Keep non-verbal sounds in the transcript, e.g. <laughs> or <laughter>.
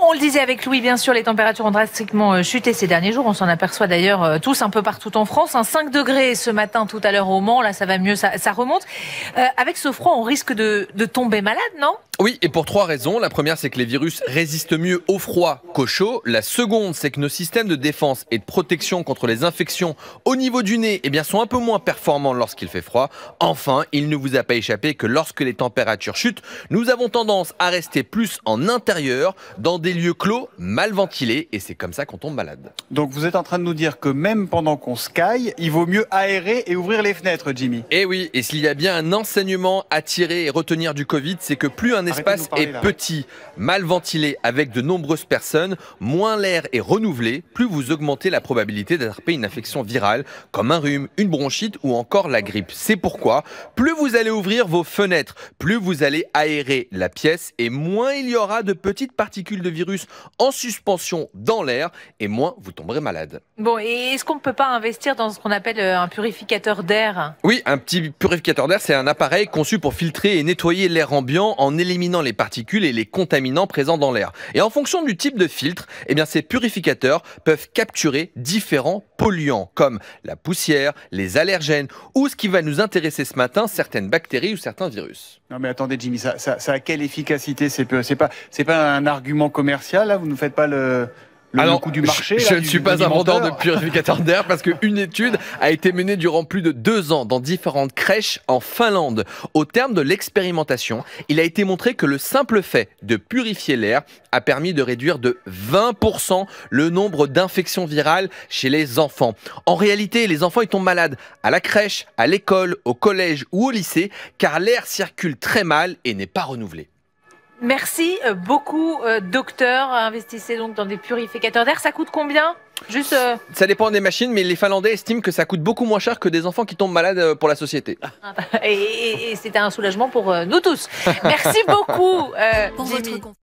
On, le disait avec Louis, bien sûr, les températures ont drastiquement euh, chuté ces derniers jours. On s'en aperçoit d'ailleurs euh, tous un peu partout en France. Un hein. 5 degrés ce matin, tout à l'heure au Mans. Là, ça va mieux, ça, remonte. Euh, avec ce froid, on risque de tomber malade, non oui, et pour trois raisons. La première, c'est que les virus résistent mieux au froid qu'au chaud. La seconde, c'est que nos systèmes de défense et de protection contre les infections au niveau du nez eh bien, sont un peu moins performants lorsqu'il fait froid. Enfin, il ne vous a pas échappé que lorsque les températures chutent, nous avons tendance à rester plus en intérieur, dans des lieux clos, mal ventilés, et c'est comme ça qu'on tombe malade. Donc vous êtes en train de nous dire que même pendant qu'on skype il vaut mieux aérer et ouvrir les fenêtres, Jimmy. Eh oui, et s'il y a bien un enseignement à tirer et retenir du Covid, c'est que plus un l'espace est petit, mal ventilé avec de nombreuses personnes, moins l'air est renouvelé, plus vous augmentez la probabilité d'attraper une infection virale comme un rhume, une bronchite ou encore la grippe. C'est pourquoi plus vous allez ouvrir vos fenêtres, plus vous allez aérer la pièce et moins il y aura de petites particules de virus en suspension dans l'air et moins vous tomberez malade. Bon, et est-ce qu'on ne peut pas investir dans ce qu'on appelle euh, un purificateur d'air Oui, un petit purificateur d'air, c'est un appareil conçu pour filtrer et nettoyer l'air ambiant en éliminant les particules et les contaminants présents dans l'air. Et en fonction du type de filtre, eh bien, ces purificateurs peuvent capturer différents polluants, comme la poussière, les allergènes, ou ce qui va nous intéresser ce matin, certaines bactéries ou certains virus. Non mais attendez Jimmy, ça, ça, ça a quelle efficacité C'est pas, pas un argument commercial, là Vous ne faites pas le... Ah je, ne suis pas un vendeur de purificateurs d'air parce qu'une étude a été menée durant plus de deux ans dans différentes crèches en Finlande. Au terme de l'expérimentation, il a été montré que le simple fait de purifier l'air a permis de réduire de 20% le nombre d'infections virales chez les enfants. En réalité, les enfants ils tombent malades à la crèche, à l'école, au collège ou au lycée car l'air circule très mal et n'est pas renouvelé. Merci euh, beaucoup, euh, docteur. Investissez donc dans des purificateurs d'air. Ça coûte combien Juste. Euh, ça dépend des machines, mais les Finlandais estiment que ça coûte beaucoup moins cher que des enfants qui tombent malades pour la société. <laughs> et, c'était un soulagement pour nous tous. Merci beaucoup, pour